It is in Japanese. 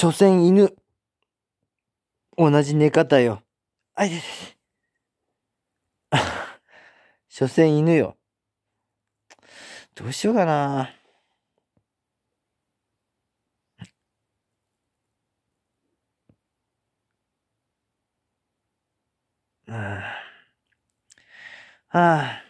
所詮犬。同じ寝方よ。あいでて。所詮犬よ。どうしようかな。ああ。ああ